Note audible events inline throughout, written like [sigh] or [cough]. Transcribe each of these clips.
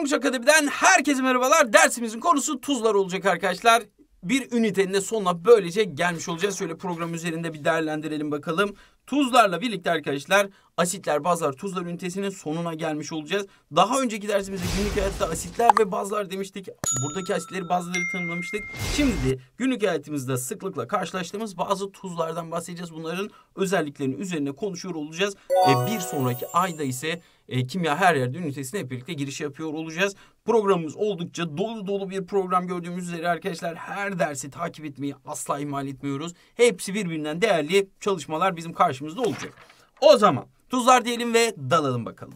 Tonguç Akademi'den herkese merhabalar. Dersimizin konusu tuzlar olacak arkadaşlar. Bir ünitenin de sonuna böylece gelmiş olacağız. Şöyle program üzerinde bir değerlendirelim bakalım. Tuzlarla birlikte arkadaşlar asitler, bazlar, tuzlar ünitesinin sonuna gelmiş olacağız. Daha önceki dersimizde günlük hayatta asitler ve bazlar demiştik. Buradaki asitleri, bazları tanımlamıştık. Şimdi de günlük hayatımızda sıklıkla karşılaştığımız bazı tuzlardan bahsedeceğiz. Bunların özelliklerinin üzerine konuşuyor olacağız. Ve bir sonraki ayda ise e, Kimya Her Yerde ünitesine hep birlikte giriş yapıyor olacağız. Programımız oldukça dolu dolu bir program gördüğümüz üzere arkadaşlar her dersi takip etmeyi asla ihmal etmiyoruz. Hepsi birbirinden değerli çalışmalar bizim karşımızda olacak. O zaman tuzlar diyelim ve dalalım bakalım.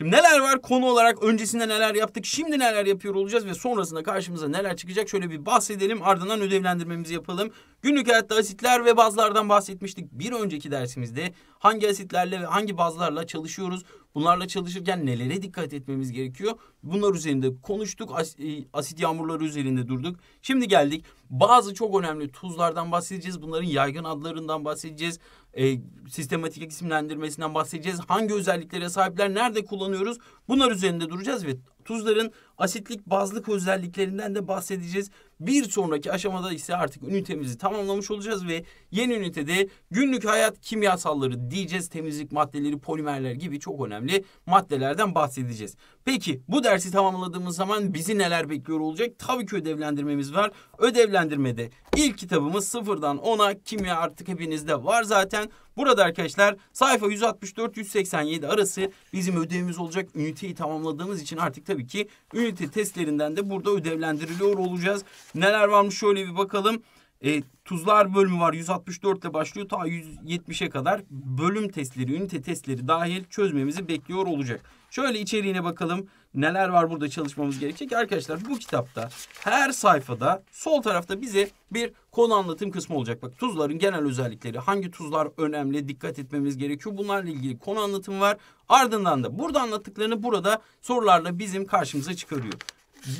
Şimdi neler var konu olarak öncesinde neler yaptık şimdi neler yapıyor olacağız ve sonrasında karşımıza neler çıkacak şöyle bir bahsedelim ardından ödevlendirmemizi yapalım. Günlük hayatta asitler ve bazlardan bahsetmiştik bir önceki dersimizde hangi asitlerle ve hangi bazlarla çalışıyoruz bunlarla çalışırken nelere dikkat etmemiz gerekiyor bunlar üzerinde konuştuk As e, asit yağmurları üzerinde durduk. Şimdi geldik bazı çok önemli tuzlardan bahsedeceğiz bunların yaygın adlarından bahsedeceğiz e, sistematik isimlendirmesinden bahsedeceğiz. Hangi özelliklere sahipler, nerede kullanıyoruz bunlar üzerinde duracağız ve tuzların asitlik bazlık özelliklerinden de bahsedeceğiz. Bir sonraki aşamada ise artık ünitemizi tamamlamış olacağız ve yeni ünitede günlük hayat kimyasalları diyeceğiz. Temizlik maddeleri, polimerler gibi çok önemli maddelerden bahsedeceğiz. Peki bu dersi tamamladığımız zaman bizi neler bekliyor olacak? Tabii ki ödevlendirmemiz var. Ödevlendirmede ilk kitabımız sıfırdan ona kimya artık hepinizde var zaten. Burada arkadaşlar sayfa 164-187 arası bizim ödevimiz olacak. Üniteyi tamamladığımız için artık tabii ki ünite Probability testlerinden de burada ödevlendiriliyor olacağız. Neler varmış şöyle bir bakalım. E, tuzlar bölümü var 164 ile başlıyor ta 170'e kadar bölüm testleri, ünite testleri dahil çözmemizi bekliyor olacak. Şöyle içeriğine bakalım neler var burada çalışmamız gerekecek. Arkadaşlar bu kitapta her sayfada sol tarafta bize bir konu anlatım kısmı olacak. Bak tuzların genel özellikleri, hangi tuzlar önemli, dikkat etmemiz gerekiyor. Bunlarla ilgili konu anlatım var. Ardından da burada anlattıklarını burada sorularla bizim karşımıza çıkarıyor.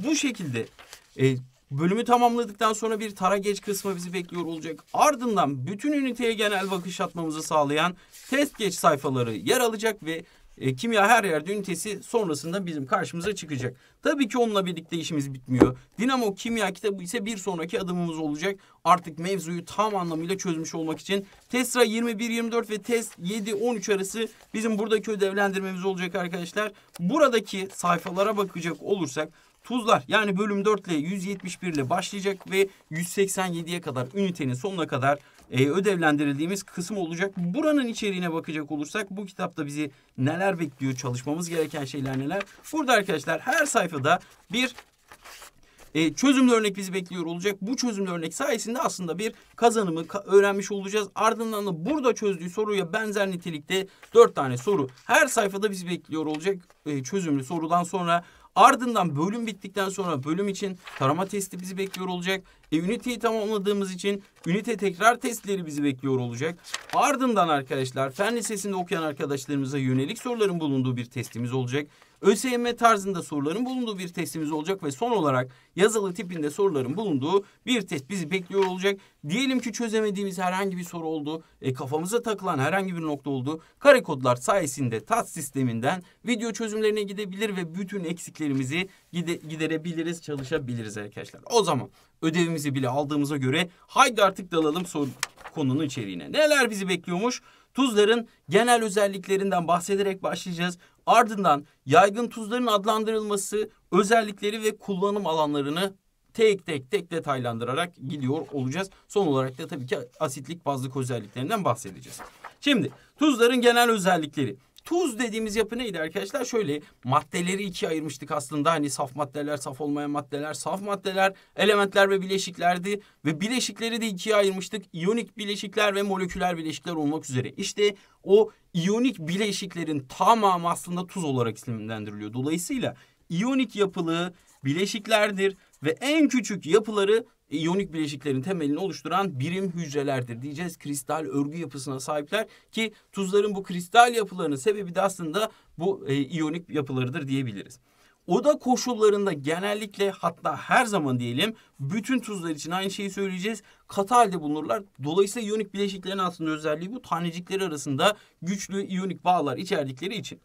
Bu şekilde e, Bölümü tamamladıktan sonra bir tara geç kısmı bizi bekliyor olacak. Ardından bütün üniteye genel bakış atmamızı sağlayan test geç sayfaları yer alacak ve e, kimya her yerde ünitesi sonrasında bizim karşımıza çıkacak. Tabii ki onunla birlikte işimiz bitmiyor. Dinamo kimya kitabı ise bir sonraki adımımız olacak. Artık mevzuyu tam anlamıyla çözmüş olmak için test TESRA 21-24 ve test 7-13 arası bizim buradaki ödevlendirmemiz olacak arkadaşlar. Buradaki sayfalara bakacak olursak Tuzlar yani bölüm 4 ile 171 ile başlayacak ve 187'ye kadar ünitenin sonuna kadar e, ödevlendirildiğimiz kısım olacak. Buranın içeriğine bakacak olursak bu kitapta bizi neler bekliyor çalışmamız gereken şeyler neler. Burada arkadaşlar her sayfada bir e, çözümlü örnek bizi bekliyor olacak. Bu çözümlü örnek sayesinde aslında bir kazanımı ka öğrenmiş olacağız. Ardından da burada çözdüğü soruya benzer nitelikte dört tane soru her sayfada bizi bekliyor olacak. E, çözümlü sorudan sonra Ardından bölüm bittikten sonra bölüm için tarama testi bizi bekliyor olacak. E, üniteyi tamamladığımız için ünite tekrar testleri bizi bekliyor olacak. Ardından arkadaşlar fen lisesinde okuyan arkadaşlarımıza yönelik soruların bulunduğu bir testimiz olacak. ÖSYM tarzında soruların bulunduğu bir testimiz olacak ve son olarak yazılı tipinde soruların bulunduğu bir test bizi bekliyor olacak. Diyelim ki çözemediğimiz herhangi bir soru oldu, e, kafamıza takılan herhangi bir nokta oldu. Kare kodlar sayesinde tat sisteminden video çözümlerine gidebilir ve bütün eksiklerimizi gide giderebiliriz, çalışabiliriz arkadaşlar. O zaman ödevimizi bile aldığımıza göre haydi artık dalalım soru konunun içeriğine. Neler bizi bekliyormuş? Tuzların genel özelliklerinden bahsederek başlayacağız. Ardından yaygın tuzların adlandırılması, özellikleri ve kullanım alanlarını tek tek tek detaylandırarak gidiyor olacağız. Son olarak da tabii ki asitlik bazlık özelliklerinden bahsedeceğiz. Şimdi tuzların genel özellikleri. Tuz dediğimiz yapı neydi arkadaşlar? Şöyle maddeleri ikiye ayırmıştık aslında. Hani saf maddeler, saf olmayan maddeler, saf maddeler, elementler ve bileşiklerdi. Ve bileşikleri de ikiye ayırmıştık. İyonik bileşikler ve moleküler bileşikler olmak üzere. İşte o iyonik bileşiklerin tamamı aslında tuz olarak isimlendiriliyor. Dolayısıyla iyonik yapılı bileşiklerdir ve en küçük yapıları e, iyonik bileşiklerin temelini oluşturan birim hücrelerdir. Diyeceğiz kristal örgü yapısına sahipler ki tuzların bu kristal yapılarının sebebi de aslında bu e, iyonik yapılarıdır diyebiliriz. Oda koşullarında genellikle hatta her zaman diyelim bütün tuzlar için aynı şeyi söyleyeceğiz. Katı halde bulunurlar. Dolayısıyla iyonik bileşiklerin aslında özelliği bu tanecikleri arasında güçlü iyonik bağlar içerdikleri için.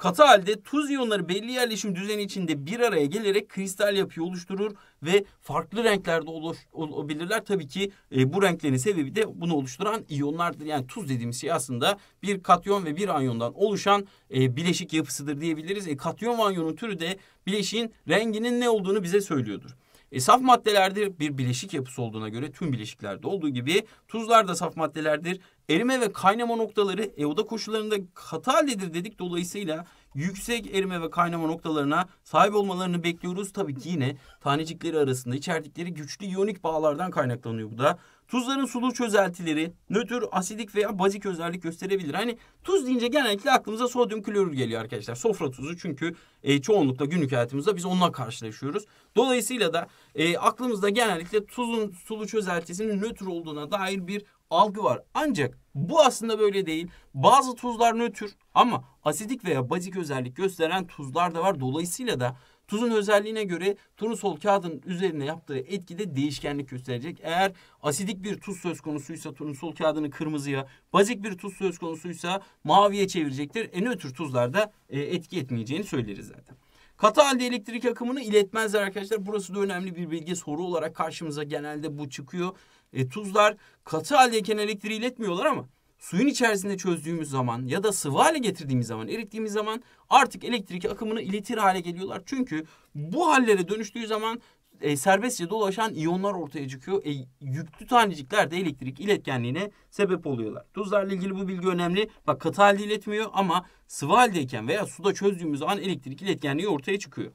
Katı halde tuz iyonları belli yerleşim düzeni içinde bir araya gelerek kristal yapı oluşturur ve farklı renklerde olabilirler. Tabii ki e, bu renklerin sebebi de bunu oluşturan iyonlardır. Yani tuz dediğimiz şey aslında bir katyon ve bir anyondan oluşan e, bileşik yapısıdır diyebiliriz. E, katyon ve anyonun türü de bileşiğin renginin ne olduğunu bize söylüyordur. E, saf maddelerdir bir bileşik yapısı olduğuna göre tüm bileşiklerde olduğu gibi tuzlar da saf maddelerdir. Erime ve kaynama noktaları e, oda koşullarında katı haldedir dedik. Dolayısıyla yüksek erime ve kaynama noktalarına sahip olmalarını bekliyoruz. Tabii ki yine tanecikleri arasında içerdikleri güçlü iyonik bağlardan kaynaklanıyor bu da. Tuzların sulu çözeltileri nötr, asidik veya bazik özellik gösterebilir. Hani tuz deyince genellikle aklımıza sodyum klorür geliyor arkadaşlar. Sofra tuzu çünkü e, çoğunlukla günlük hayatımızda biz onunla karşılaşıyoruz. Dolayısıyla da e, aklımızda genellikle tuzun sulu çözeltisinin nötr olduğuna dair bir algı var. Ancak bu aslında böyle değil. Bazı tuzlar nötr ama asidik veya bazik özellik gösteren tuzlar da var. Dolayısıyla da Tuzun özelliğine göre turun sol kağıdın üzerine yaptığı etki de değişkenlik gösterecek. Eğer asidik bir tuz söz konusuysa turun sol kağıdını kırmızıya, bazik bir tuz söz konusuysa maviye çevirecektir. En ötür tuzlarda e, etki etmeyeceğini söyleriz zaten. Katı halde elektrik akımını iletmezler arkadaşlar. Burası da önemli bir bilgi soru olarak karşımıza genelde bu çıkıyor. E, tuzlar katı haldeyken elektriği iletmiyorlar ama suyun içerisinde çözdüğümüz zaman ya da sıvı hale getirdiğimiz zaman, erittiğimiz zaman artık elektrik akımını iletir hale geliyorlar. Çünkü bu hallere dönüştüğü zaman e, serbestçe dolaşan iyonlar ortaya çıkıyor. E, yüklü tanecikler de elektrik iletkenliğine sebep oluyorlar. Tuzlarla ilgili bu bilgi önemli. Bak katı halde iletmiyor ama sıvı haldeyken veya suda çözdüğümüz zaman elektrik iletkenliği ortaya çıkıyor.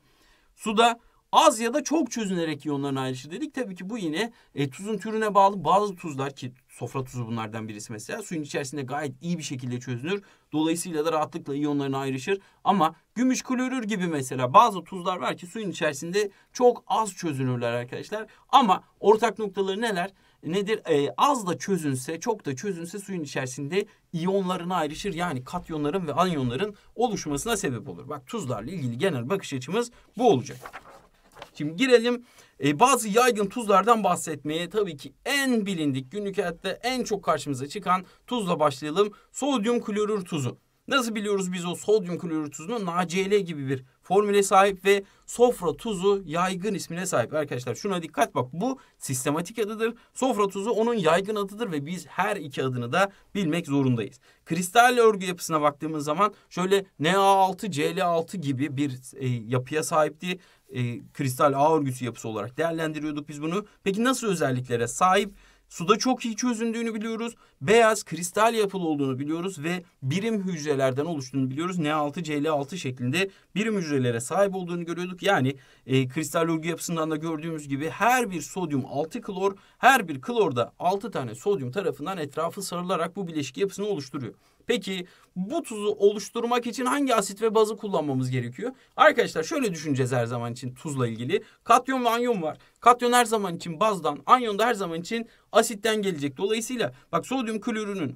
Suda az ya da çok çözünerek iyonların ayrışı dedik. Tabii ki bu yine e, tuzun türüne bağlı bazı tuzlar ki sofra tuzu bunlardan birisi mesela. Suyun içerisinde gayet iyi bir şekilde çözünür. Dolayısıyla da rahatlıkla iyonlarına ayrışır. Ama gümüş klorür gibi mesela bazı tuzlar var ki suyun içerisinde çok az çözünürler arkadaşlar. Ama ortak noktaları neler? Nedir? Ee, az da çözünse, çok da çözünse suyun içerisinde iyonlarına ayrışır. Yani katyonların ve anyonların oluşmasına sebep olur. Bak tuzlarla ilgili genel bakış açımız bu olacak. Şimdi girelim e, bazı yaygın tuzlardan bahsetmeye tabii ki en bilindik günlük hayatta en çok karşımıza çıkan tuzla başlayalım. Sodyum klorür tuzu. Nasıl biliyoruz biz o sodyum klorür tuzunu? NaCl gibi bir formüle sahip ve sofra tuzu yaygın ismine sahip. Arkadaşlar şuna dikkat bak bu sistematik adıdır. Sofra tuzu onun yaygın adıdır ve biz her iki adını da bilmek zorundayız. Kristal örgü yapısına baktığımız zaman şöyle Na6, Cl6 gibi bir e, yapıya sahipti e, kristal ağ örgüsü yapısı olarak değerlendiriyorduk biz bunu. Peki nasıl özelliklere sahip? Suda çok iyi çözündüğünü biliyoruz. Beyaz kristal yapılı olduğunu biliyoruz ve birim hücrelerden oluştuğunu biliyoruz. N6, CL6 şeklinde birim hücrelere sahip olduğunu görüyorduk. Yani e, kristal örgü yapısından da gördüğümüz gibi her bir sodyum 6 klor, her bir klorda 6 tane sodyum tarafından etrafı sarılarak bu bileşik yapısını oluşturuyor. Peki bu tuzu oluşturmak için hangi asit ve bazı kullanmamız gerekiyor? Arkadaşlar şöyle düşüneceğiz her zaman için tuzla ilgili. Katyon ve anyon var. Katyon her zaman için bazdan, anyon da her zaman için asitten gelecek. Dolayısıyla bak sodyum klorürünün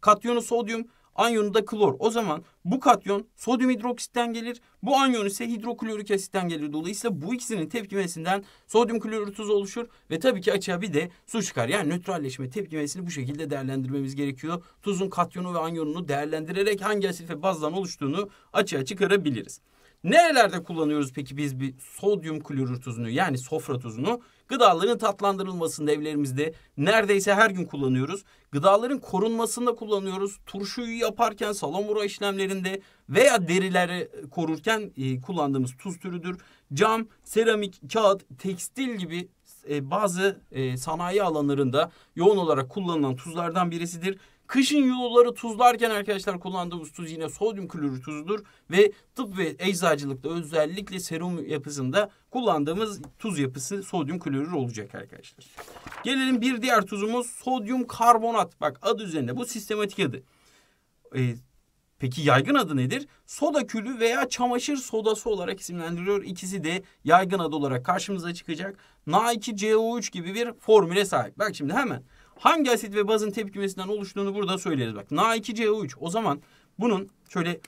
katyonu sodyum, Anyonu da klor. O zaman bu katyon sodyum hidroksitten gelir. Bu anyon ise hidroklorik asitten gelir. Dolayısıyla bu ikisinin tepkimesinden sodyum klorür tuzu oluşur ve tabii ki açığa bir de su çıkar. Yani nötralleşme tepkimesini bu şekilde değerlendirmemiz gerekiyor. Tuzun katyonu ve anyonunu değerlendirerek hangi asit ve bazdan oluştuğunu açığa çıkarabiliriz. Nerelerde kullanıyoruz peki biz bir sodyum klorür tuzunu yani sofra tuzunu? Gıdaların tatlandırılmasında evlerimizde neredeyse her gün kullanıyoruz. Gıdaların korunmasında kullanıyoruz. Turşuyu yaparken salamura işlemlerinde veya derileri korurken e, kullandığımız tuz türüdür. Cam, seramik, kağıt, tekstil gibi e, bazı e, sanayi alanlarında yoğun olarak kullanılan tuzlardan birisidir. Kışın yolları tuzlarken arkadaşlar kullandığımız tuz yine sodyum klorür tuzudur ve tıp ve eczacılıkta özellikle serum yapısında kullandığımız tuz yapısı sodyum klorür olacak arkadaşlar. Gelelim bir diğer tuzumuz sodyum karbonat. Bak adı üzerinde bu sistematik adı. E, Peki yaygın adı nedir? Soda külü veya çamaşır sodası olarak isimlendiriliyor. İkisi de yaygın adı olarak karşımıza çıkacak. Na2CO3 gibi bir formüle sahip. Bak şimdi hemen hangi asit ve bazın tepkimesinden oluştuğunu burada söyleriz. Bak Na2CO3 o zaman bunun şöyle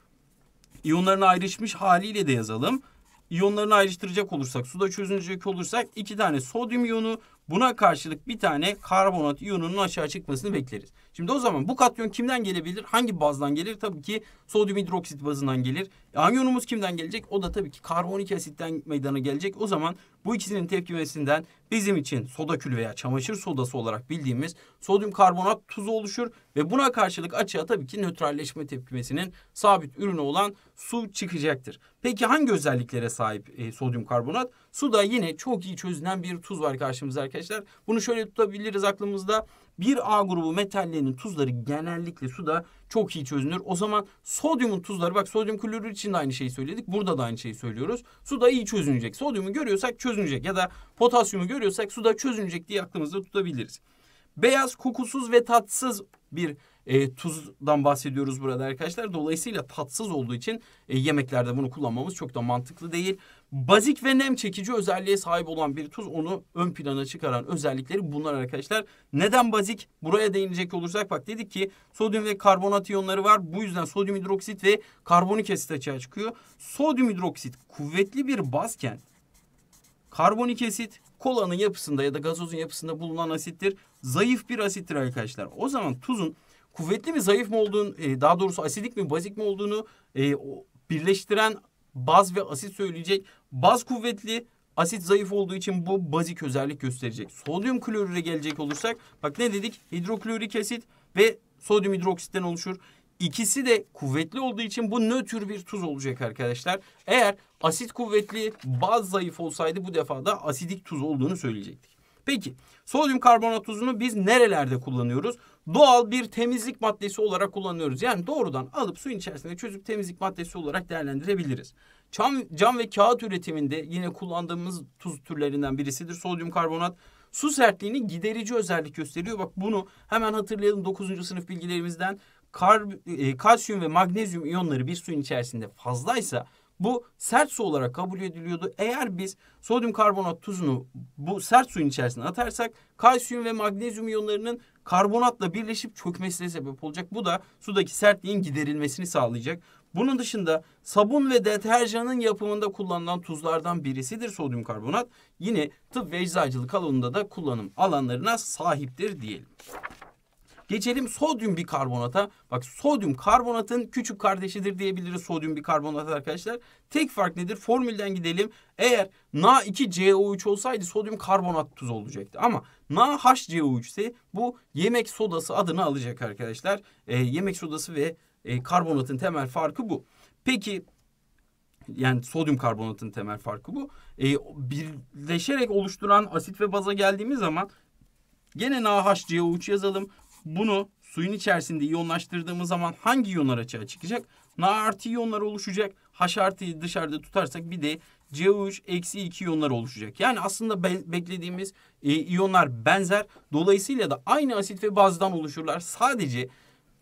iyonlarına ayrışmış haliyle de yazalım. İyonlarını ayrıştıracak olursak, suda çözünecek olursak iki tane sodyum iyonu Buna karşılık bir tane karbonat iyonunun aşağı çıkmasını bekleriz. Şimdi o zaman bu katyon kimden gelebilir? Hangi bazdan gelir? Tabii ki sodyum hidroksit bazından gelir. E, anyonumuz kimden gelecek? O da tabii ki karbonik asitten meydana gelecek. O zaman bu ikisinin tepkimesinden bizim için soda kül veya çamaşır sodası olarak bildiğimiz sodyum karbonat tuzu oluşur ve buna karşılık açığa tabii ki nötralleşme tepkimesinin sabit ürünü olan su çıkacaktır. Peki hangi özelliklere sahip e, sodyum karbonat? Su da yine çok iyi çözünen bir tuz var karşımızda arkadaşlar. Bunu şöyle tutabiliriz aklımızda. Bir A grubu metallerinin tuzları genellikle suda çok iyi çözünür. O zaman sodyumun tuzları bak sodyum klorür için de aynı şeyi söyledik. Burada da aynı şeyi söylüyoruz. Suda iyi çözünecek. Sodyumu görüyorsak çözünecek ya da potasyumu görüyorsak suda çözünecek diye aklımızda tutabiliriz. Beyaz, kokusuz ve tatsız bir e, tuzdan bahsediyoruz burada arkadaşlar. Dolayısıyla tatsız olduğu için e, yemeklerde bunu kullanmamız çok da mantıklı değil bazik ve nem çekici özelliğe sahip olan bir tuz onu ön plana çıkaran özellikleri bunlar arkadaşlar. Neden bazik? Buraya değinecek olursak bak dedik ki sodyum ve karbonat iyonları var. Bu yüzden sodyum hidroksit ve karbonik asit açığa çıkıyor. Sodyum hidroksit kuvvetli bir bazken karbonik asit kolanın yapısında ya da gazozun yapısında bulunan asittir. Zayıf bir asittir arkadaşlar. O zaman tuzun kuvvetli mi zayıf mı olduğunu e, daha doğrusu asidik mi bazik mi olduğunu e, birleştiren baz ve asit söyleyecek Baz kuvvetli, asit zayıf olduğu için bu bazik özellik gösterecek. Sodyum klorüre gelecek olursak bak ne dedik? Hidroklorik asit ve sodyum hidroksitten oluşur. İkisi de kuvvetli olduğu için bu nötr bir tuz olacak arkadaşlar. Eğer asit kuvvetli, baz zayıf olsaydı bu defa da asidik tuz olduğunu söyleyecektik. Peki sodyum karbonat tuzunu biz nerelerde kullanıyoruz? Doğal bir temizlik maddesi olarak kullanıyoruz. Yani doğrudan alıp suyun içerisinde çözüp temizlik maddesi olarak değerlendirebiliriz. Cam, cam ve kağıt üretiminde yine kullandığımız tuz türlerinden birisidir sodyum karbonat. Su sertliğini giderici özellik gösteriyor. Bak bunu hemen hatırlayalım 9. sınıf bilgilerimizden. Kar, e, kalsiyum ve magnezyum iyonları bir suyun içerisinde fazlaysa bu sert su olarak kabul ediliyordu. Eğer biz sodyum karbonat tuzunu bu sert suyun içerisine atarsak kalsiyum ve magnezyum iyonlarının karbonatla birleşip çökmesine sebep olacak. Bu da sudaki sertliğin giderilmesini sağlayacak. Bunun dışında sabun ve deterjanın yapımında kullanılan tuzlardan birisidir sodyum karbonat. Yine tıp ve eczacılık alanında da kullanım alanlarına sahiptir diyelim. Geçelim sodyum bikarbonata. Bak sodyum karbonatın küçük kardeşidir diyebiliriz sodyum bikarbonat arkadaşlar. Tek fark nedir? Formülden gidelim. Eğer Na2CO3 olsaydı sodyum karbonat tuz olacaktı. Ama NaHCO3 ise bu yemek sodası adını alacak arkadaşlar. Ee, yemek sodası ve e, karbonatın temel farkı bu. Peki yani sodyum karbonatın temel farkı bu. E, birleşerek oluşturan asit ve baza geldiğimiz zaman gene NaHCO3 yazalım. Bunu suyun içerisinde iyonlaştırdığımız zaman hangi iyonlar açığa çıkacak? Na artı iyonlar oluşacak. H artıyı dışarıda tutarsak bir de CO3 eksi 2 iyonlar oluşacak. Yani aslında be beklediğimiz e, iyonlar benzer. Dolayısıyla da aynı asit ve bazdan oluşurlar. Sadece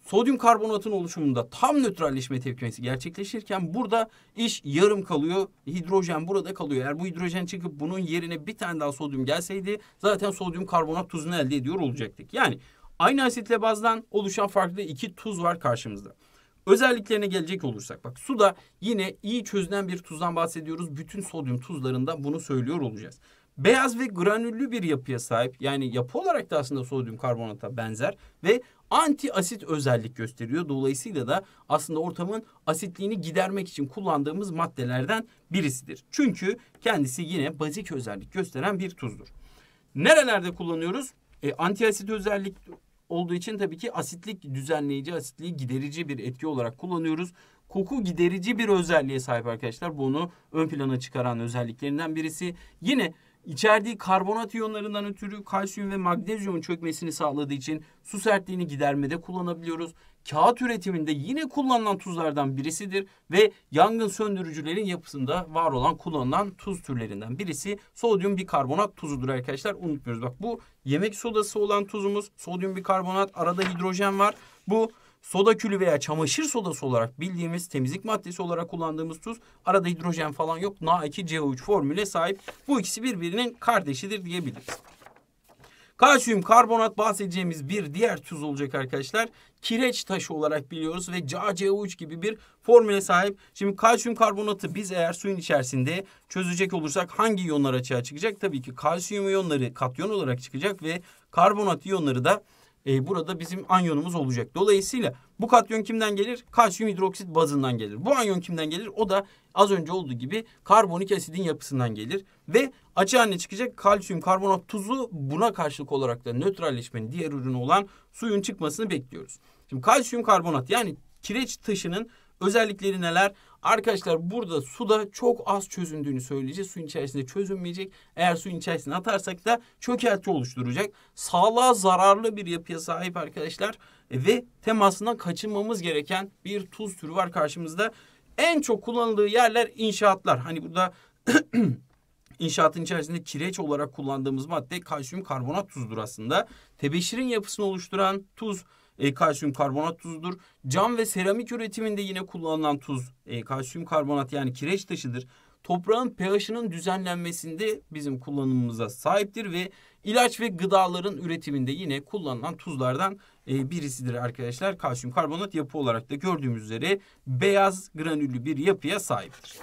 sodyum karbonatın oluşumunda tam nötralleşme tepkimesi gerçekleşirken burada iş yarım kalıyor. Hidrojen burada kalıyor. Eğer bu hidrojen çıkıp bunun yerine bir tane daha sodyum gelseydi zaten sodyum karbonat tuzunu elde ediyor olacaktık. Yani aynı asitle bazdan oluşan farklı iki tuz var karşımızda. Özelliklerine gelecek olursak bak suda yine iyi çözünen bir tuzdan bahsediyoruz. Bütün sodyum tuzlarında bunu söylüyor olacağız beyaz ve granüllü bir yapıya sahip. Yani yapı olarak da aslında sodyum karbonata benzer ve anti asit özellik gösteriyor. Dolayısıyla da aslında ortamın asitliğini gidermek için kullandığımız maddelerden birisidir. Çünkü kendisi yine bazik özellik gösteren bir tuzdur. Nerelerde kullanıyoruz? E, anti asit özellik olduğu için tabii ki asitlik düzenleyici, asitliği giderici bir etki olarak kullanıyoruz. Koku giderici bir özelliğe sahip arkadaşlar. Bunu ön plana çıkaran özelliklerinden birisi. Yine İçerdiği karbonat iyonlarından ötürü kalsiyum ve magnezyumun çökmesini sağladığı için su sertliğini gidermede kullanabiliyoruz. Kağıt üretiminde yine kullanılan tuzlardan birisidir ve yangın söndürücülerin yapısında var olan kullanılan tuz türlerinden birisi sodyum bikarbonat tuzudur arkadaşlar. Unutmuyoruz bak bu yemek sodası olan tuzumuz sodyum bikarbonat arada hidrojen var. Bu soda külü veya çamaşır sodası olarak bildiğimiz temizlik maddesi olarak kullandığımız tuz arada hidrojen falan yok. Na2CO3 formüle sahip. Bu ikisi birbirinin kardeşidir diyebiliriz. Kalsiyum karbonat bahsedeceğimiz bir diğer tuz olacak arkadaşlar. Kireç taşı olarak biliyoruz ve CaCO3 gibi bir formüle sahip. Şimdi kalsiyum karbonatı biz eğer suyun içerisinde çözecek olursak hangi iyonlar açığa çıkacak? Tabii ki kalsiyum iyonları katyon olarak çıkacak ve karbonat iyonları da e, burada bizim anyonumuz olacak. Dolayısıyla bu katyon kimden gelir? Kalsiyum hidroksit bazından gelir. Bu anyon kimden gelir? O da az önce olduğu gibi karbonik asidin yapısından gelir. Ve açı haline çıkacak kalsiyum karbonat tuzu buna karşılık olarak da nötralleşmenin diğer ürünü olan suyun çıkmasını bekliyoruz. Şimdi kalsiyum karbonat yani kireç taşının özellikleri neler? Arkadaşlar burada suda çok az çözündüğünü söyleyeceğiz. Suyun içerisinde çözünmeyecek. Eğer suyun içerisine atarsak da çökelti oluşturacak. Sağlığa zararlı bir yapıya sahip arkadaşlar ve temasından kaçınmamız gereken bir tuz türü var karşımızda. En çok kullanıldığı yerler inşaatlar. Hani burada [clears throat] inşaatın içerisinde kireç olarak kullandığımız madde kalsiyum karbonat tuzdur aslında. Tebeşirin yapısını oluşturan tuz e, kalsiyum karbonat tuzudur. Cam ve seramik üretiminde yine kullanılan tuz e, kalsiyum karbonat yani kireç taşıdır. Toprağın pH'ının düzenlenmesinde bizim kullanımımıza sahiptir ve ilaç ve gıdaların üretiminde yine kullanılan tuzlardan e, birisidir arkadaşlar. Kalsiyum karbonat yapı olarak da gördüğümüz üzere beyaz granüllü bir yapıya sahiptir.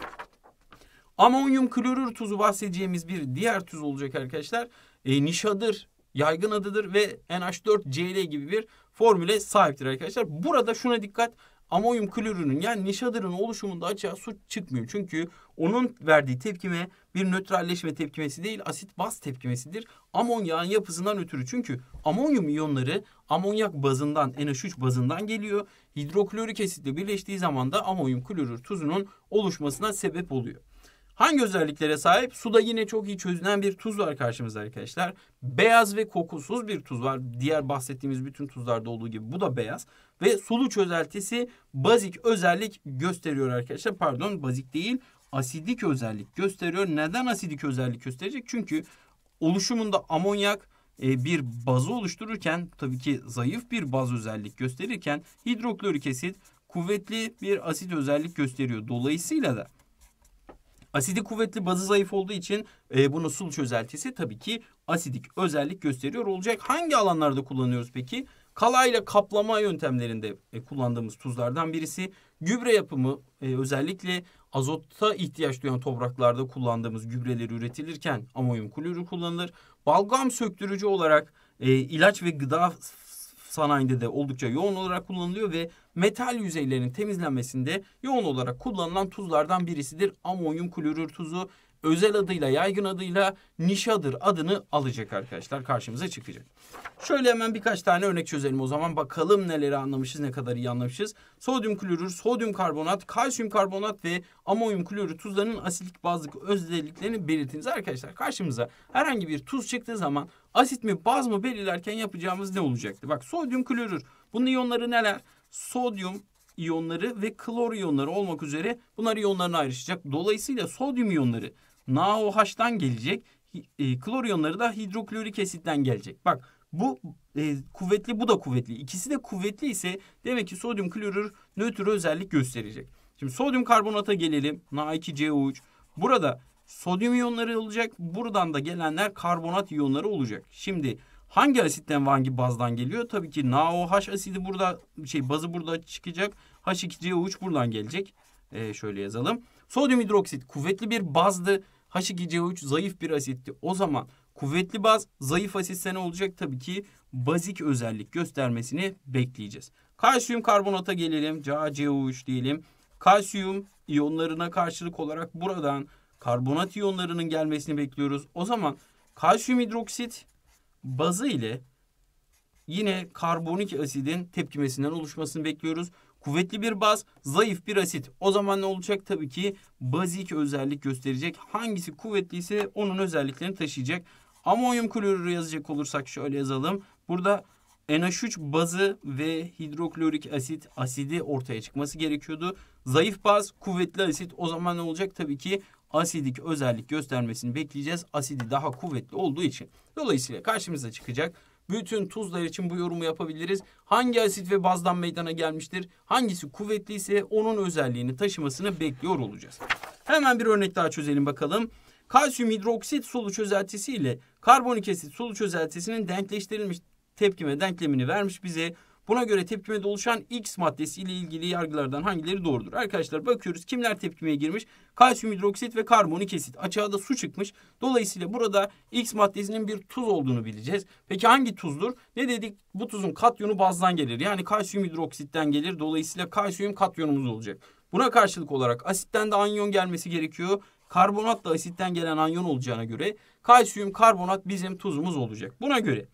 Amonyum klorür tuzu bahsedeceğimiz bir diğer tuz olacak arkadaşlar. E, nişadır, yaygın adıdır ve NH4Cl gibi bir formüle sahiptir arkadaşlar. Burada şuna dikkat amonyum klorürünün yani nişadırın oluşumunda açığa su çıkmıyor. Çünkü onun verdiği tepkime bir nötralleşme tepkimesi değil asit baz tepkimesidir. Amonyağın yapısından ötürü çünkü amonyum iyonları amonyak bazından NH3 bazından geliyor. Hidroklorik asitle birleştiği zaman da amonyum klorür tuzunun oluşmasına sebep oluyor. Hangi özelliklere sahip? Suda yine çok iyi çözünen bir tuz var karşımızda arkadaşlar. Beyaz ve kokusuz bir tuz var. Diğer bahsettiğimiz bütün tuzlarda olduğu gibi bu da beyaz. Ve sulu çözeltisi bazik özellik gösteriyor arkadaşlar. Pardon bazik değil asidik özellik gösteriyor. Neden asidik özellik gösterecek? Çünkü oluşumunda amonyak e, bir bazı oluştururken tabii ki zayıf bir baz özellik gösterirken hidroklorik asit kuvvetli bir asit özellik gösteriyor. Dolayısıyla da Asidi kuvvetli bazı zayıf olduğu için e, bunun sul çözeltisi tabii ki asidik özellik gösteriyor olacak. Hangi alanlarda kullanıyoruz peki? Kalayla kaplama yöntemlerinde e, kullandığımız tuzlardan birisi. Gübre yapımı e, özellikle azota ihtiyaç duyan topraklarda kullandığımız gübreleri üretilirken amonyum klorür kullanılır. Balgam söktürücü olarak e, ilaç ve gıda sanayinde de oldukça yoğun olarak kullanılıyor ve metal yüzeylerin temizlenmesinde yoğun olarak kullanılan tuzlardan birisidir. Amonyum klorür tuzu özel adıyla, yaygın adıyla nişadır adını alacak arkadaşlar. Karşımıza çıkacak. Şöyle hemen birkaç tane örnek çözelim o zaman. Bakalım neleri anlamışız, ne kadar iyi anlamışız. Sodyum klorür, sodyum karbonat, kalsiyum karbonat ve amonyum klorür tuzlarının asitlik bazlık özelliklerini belirtiniz. Arkadaşlar karşımıza herhangi bir tuz çıktığı zaman asit mi baz mı belirlerken yapacağımız ne olacaktı? Bak sodyum klorür. Bunun iyonları neler? Sodyum, iyonları ve klor iyonları olmak üzere bunlar iyonlarına ayrışacak. Dolayısıyla sodyum iyonları NaOH'dan gelecek. E, kloriyonları da hidroklorik asitten gelecek. Bak bu e, kuvvetli bu da kuvvetli. İkisi de kuvvetli ise demek ki sodyum klorür nötr özellik gösterecek. Şimdi sodyum karbonata gelelim. Na2CO3. Burada sodyum iyonları olacak. Buradan da gelenler karbonat iyonları olacak. Şimdi hangi asitten hangi bazdan geliyor? Tabii ki NaOH asidi burada şey bazı burada çıkacak. H2CO3 buradan gelecek. E, şöyle yazalım. Sodyum hidroksit kuvvetli bir bazdı. H2CO3 zayıf bir asitti. O zaman kuvvetli baz zayıf asitse ne olacak? Tabii ki bazik özellik göstermesini bekleyeceğiz. Kalsiyum karbonata gelelim. CaCO3 diyelim. Kalsiyum iyonlarına karşılık olarak buradan karbonat iyonlarının gelmesini bekliyoruz. O zaman kalsiyum hidroksit bazı ile yine karbonik asidin tepkimesinden oluşmasını bekliyoruz. Kuvvetli bir baz, zayıf bir asit. O zaman ne olacak? Tabii ki bazik özellik gösterecek. Hangisi kuvvetliyse onun özelliklerini taşıyacak. Amonyum klorürü yazacak olursak şöyle yazalım. Burada NH3 bazı ve hidroklorik asit asidi ortaya çıkması gerekiyordu. Zayıf baz, kuvvetli asit o zaman ne olacak? Tabii ki asidik özellik göstermesini bekleyeceğiz. Asidi daha kuvvetli olduğu için. Dolayısıyla karşımıza çıkacak bütün tuzlar için bu yorumu yapabiliriz. Hangi asit ve bazdan meydana gelmiştir? Hangisi kuvvetliyse onun özelliğini taşımasını bekliyor olacağız. Hemen bir örnek daha çözelim bakalım. Kalsiyum hidroksit sulu çözeltisi ile karbonik asit sulu çözeltisinin denkleştirilmiş tepkime denklemini vermiş bize. Buna göre tepkimede oluşan X maddesi ile ilgili yargılardan hangileri doğrudur? Arkadaşlar bakıyoruz kimler tepkimeye girmiş? Kalsiyum hidroksit ve karbonik asit. Açığa da su çıkmış. Dolayısıyla burada X maddesinin bir tuz olduğunu bileceğiz. Peki hangi tuzdur? Ne dedik? Bu tuzun katyonu bazdan gelir. Yani kalsiyum hidroksitten gelir. Dolayısıyla kalsiyum katyonumuz olacak. Buna karşılık olarak asitten de anyon gelmesi gerekiyor. Karbonat da asitten gelen anyon olacağına göre kalsiyum karbonat bizim tuzumuz olacak. Buna göre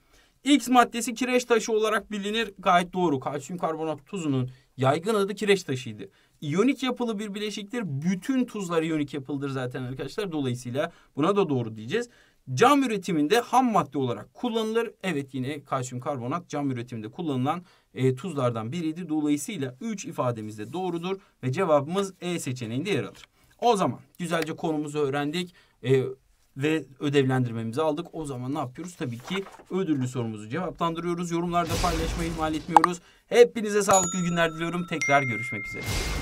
X maddesi kireç taşı olarak bilinir. Gayet doğru. Kalsiyum karbonat tuzunun yaygın adı kireç taşıydı. İyonik yapılı bir bileşiktir. Bütün tuzlar iyonik yapılıdır zaten arkadaşlar. Dolayısıyla buna da doğru diyeceğiz. Cam üretiminde ham madde olarak kullanılır. Evet yine kalsiyum karbonat cam üretiminde kullanılan e, tuzlardan biriydi. Dolayısıyla 3 ifademiz de doğrudur ve cevabımız E seçeneğinde yer alır. O zaman güzelce konumuzu öğrendik. E, ve ödevlendirmemizi aldık. O zaman ne yapıyoruz? Tabii ki ödüllü sorumuzu cevaplandırıyoruz. Yorumlarda paylaşmayı ihmal etmiyoruz. Hepinize sağlıklı günler diliyorum. Tekrar görüşmek üzere.